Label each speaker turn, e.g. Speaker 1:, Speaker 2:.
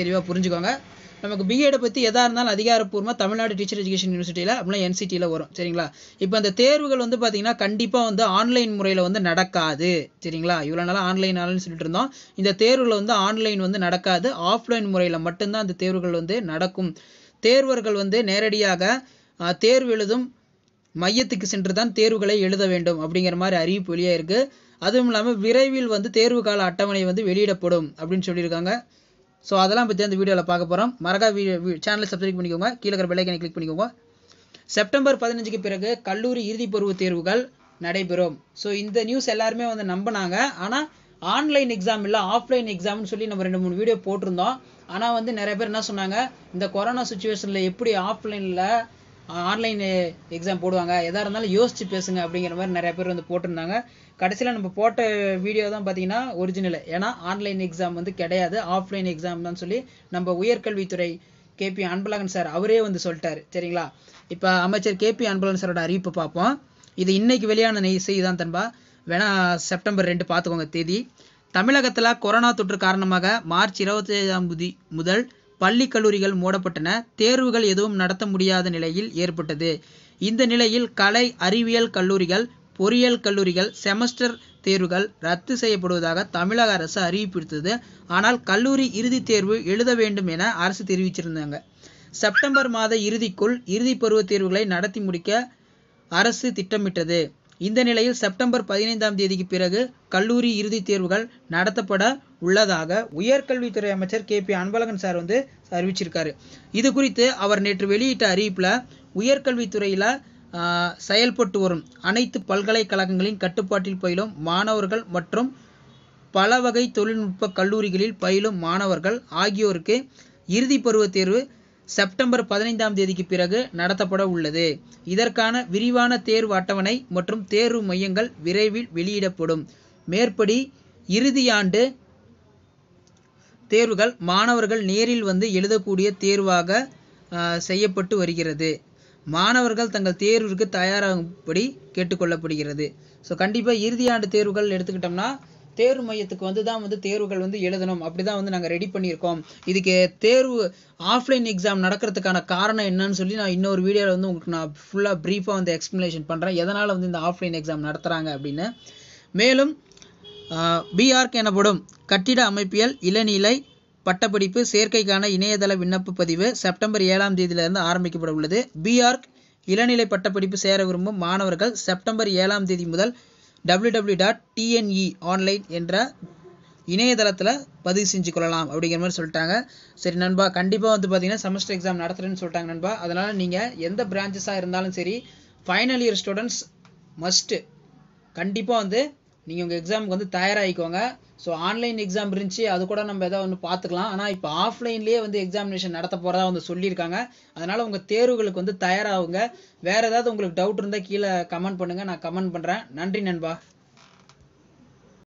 Speaker 1: தெளிவாக புரிஞ்சுக்கோங்க நமக்கு பிஏட பற்றி எதாக இருந்தாலும் அதிகாரப்பூர்வமாக தமிழ்நாடு டீச்சர் எஜுகேஷன் யூனிவர்சிட்டியில் அப்படின்னா என்சிட்டியில் வரும் சரிங்களா இப்போ அந்த தேர்வுகள் வந்து பார்த்திங்கன்னா கண்டிப்பாக வந்து ஆன்லைன் முறையில் வந்து நடக்காது சரிங்களா இவ்வளோ நாளாக ஆன்லைன் ஆன்லைன் சொல்லிட்டு இருந்தோம் இந்த தேர்வுகள் வந்து ஆன்லைன் வந்து நடக்காது ஆஃப்லைன் முறையில் மட்டும்தான் அந்த தேர்வுகள் வந்து நடக்கும் தேர்வர்கள் வந்து நேரடியாக தேர்வு எழுதும் மையத்துக்கு சென்று தான் தேர்வுகளை எழுத வேண்டும் அப்படிங்கிற மாதிரி அறிவிப்பு வெளியாக இருக்குது அதுவும் இல்லாமல் விரைவில் வந்து தேர்வு கால அட்டவணை வந்து வெளியிடப்படும் அப்படின்னு சொல்லியிருக்காங்க ஸோ அதெல்லாம் பற்றி அந்த வீடியோவில் பார்க்க போகிறோம் மறக்கா வீடியோ சேனலை சப்ஸ்கிரைப் பண்ணிக்கோங்க கீழே இருக்கிற பெல்லைக்கனை கிளிக் பண்ணிக்கோங்க செப்டம்பர் பதினஞ்சுக்கு பிறகு கல்லூரி இறுதிப் பருவ தேர்வுகள் நடைபெறும் ஸோ இந்த நியூஸ் எல்லாருமே வந்து நம்பினாங்க ஆனால் ஆன்லைன் எக்ஸாம் இல்லை ஆஃப்லைன் எக்ஸாம்னு சொல்லி நம்ம ரெண்டு மூணு வீடியோ போட்டிருந்தோம் ஆனால் வந்து நிறைய பேர் என்ன சொன்னாங்க இந்த கொரோனா சுச்சுவேஷனில் எப்படி ஆஃப்லைனில் ஆன்லைன் எக்ஸாம் போடுவாங்க எதாக இருந்தாலும் யோசிச்சு பேசுங்க அப்படிங்கிற மாதிரி நிறைய பேர் வந்து போட்டிருந்தாங்க கடைசியில் நம்ம போட்ட வீடியோ தான் பார்த்தீங்கன்னா ஒரிஜினல் ஏன்னா ஆன்லைன் எக்ஸாம் வந்து கிடையாது ஆஃப்லைன் எக்ஸாம் தான் சொல்லி நம்ம உயர்கல்வித்துறை கேபி அன்பழகன் சார் அவரே வந்து சொல்லிட்டாரு சரிங்களா இப்போ அமைச்சர் கேபி அன்பழகன் சாரோட அறிவிப்பை பார்ப்போம் இது இன்னைக்கு வெளியான செய்தி தான் தன்பா வேணா செப்டம்பர் ரெண்டு பார்த்துக்கோங்க தேதி தமிழகத்தில் கொரோனா தொற்று காரணமாக மார்ச் இருபத்தி ஐந்தாம் தேதி முதல் பள்ளி கல்லூரிகள் மூடப்பட்டன தேர்வுகள் எதுவும் நடத்த முடியாத நிலையில் ஏற்பட்டது இந்த நிலையில் கலை அறிவியல் கல்லூரிகள் பொறியியல் கல்லூரிகள் செமஸ்டர் தேர்வுகள் ரத்து செய்யப்படுவதாக தமிழக அரசு அறிவிப்பிடுத்தது ஆனால் கல்லூரி இறுதித் தேர்வு எழுத வேண்டும் என அரசு தெரிவிச்சிருந்தாங்க செப்டம்பர் மாத இறுதிக்குள் இறுதிப் பருவ தேர்வுகளை நடத்தி முடிக்க அரசு திட்டமிட்டது இந்த நிலையில் செப்டம்பர் பதினைந்தாம் தேதிக்கு பிறகு கல்லூரி இறுதித் தேர்வுகள் நடத்தப்பட உள்ளதாக உயர்கல்வித்துறை அமைச்சர் கே பி அன்பழகன் சார் வந்து அறிவிச்சிருக்காரு இது குறித்து அவர் நேற்று வெளியிட்ட அறிவிப்பில் உயர்கல்வித்துறையில் செயல்பட்டு வரும் அனைத்து பல்கலைக்கழகங்களின் கட்டுப்பாட்டில் பயிலும் மாணவர்கள் மற்றும் பல வகை தொழில்நுட்ப கல்லூரிகளில் பயிலும் மாணவர்கள் ஆகியோருக்கு இறுதி பருவத் தேர்வு செப்டம்பர் பதினைந்தாம் தேதிக்கு பிறகு நடத்தப்பட உள்ளது இதற்கான விரிவான தேர்வு அட்டவணை மற்றும் தேர்வு மையங்கள் விரைவில் வெளியிடப்படும் மேற்படி இறுதியாண்டு தேர்வுகள் மாணவர்கள் நேரில் வந்து எழுதக்கூடிய தேர்வாக செய்யப்பட்டு வருகிறது மாணவர்கள் தங்கள் தேர்விற்கு தயாராகும்படி கேட்டுக்கொள்ளப்படுகிறது ஸோ கண்டிப்பாக இறுதியாண்டு தேர்வுகள் எடுத்துக்கிட்டோம்னா தேர்வு மையத்துக்கு வந்து தான் வந்து தேர்வுகள் வந்து எழுதணும் அப்படி தான் வந்து நாங்கள் ரெடி பண்ணியிருக்கோம் இதுக்கு தேர்வு ஆஃப்லைன் எக்ஸாம் நடக்கிறதுக்கான காரணம் என்னன்னு சொல்லி நான் இன்னொரு வீடியோவில் வந்து உங்களுக்கு நான் ஃபுல்லாக ப்ரீஃபாக வந்து எக்ஸ்ப்ளனேஷன் பண்ணுறேன் எதனால் வந்து இந்த ஆஃப்லைன் எக்ஸாம் நடத்துகிறாங்க அப்படின்னு மேலும் பிஆர்க் எனப்படும் கட்டிட அமைப்பியல் இளநிலை பட்டப்படிப்பு சேர்க்கைக்கான இணையதள விண்ணப்ப பதிவு செப்டம்பர் ஏழாம் தேதியிலிருந்து ஆரம்பிக்கப்பட உள்ளது பிஆர்க் இளநிலை பட்டப்படிப்பு சேர விரும்பும் மாணவர்கள் செப்டம்பர் ஏழாம் தேதி முதல் W W dot TNE online என்ற இணையதளத்தில் பதிவு செஞ்சு கொள்ளலாம் அப்படிங்கிற மாதிரி சொல்லிட்டாங்க சரி நண்பா கண்டிப்பாக வந்து பார்த்தீங்கன்னா செமஸ்டர் எக்ஸாம் நடத்துகிறேன்னு சொல்லிட்டாங்க நண்பா அதனால் நீங்கள் எந்த பிரான்ச்சஸாக இருந்தாலும் சரி ஃபைனல் இயர் ஸ்டூடெண்ட்ஸ் மஸ்ட்டு கண்டிப்பாக வந்து நீங்கள் உங்கள் எக்ஸாமுக்கு வந்து தயாராகிக்கோங்க ஸோ ஆன்லைன் எக்ஸாம் இருந்துச்சு அது கூட நம்ம எதாவது ஒன்று பார்த்துக்கலாம் ஆனால் இப்போ ஆஃப்லைன்லேயே வந்து எக்ஸாமினேஷன் நடத்த போகிறதா வந்து சொல்லியிருக்காங்க அதனால் உங்கள் தேர்வுகளுக்கு வந்து தயாராகுங்க வேறு ஏதாவது உங்களுக்கு டவுட் இருந்தால் கீழே கமெண்ட் பண்ணுங்கள் நான் கமெண்ட் பண்ணுறேன் நன்றி நண்பா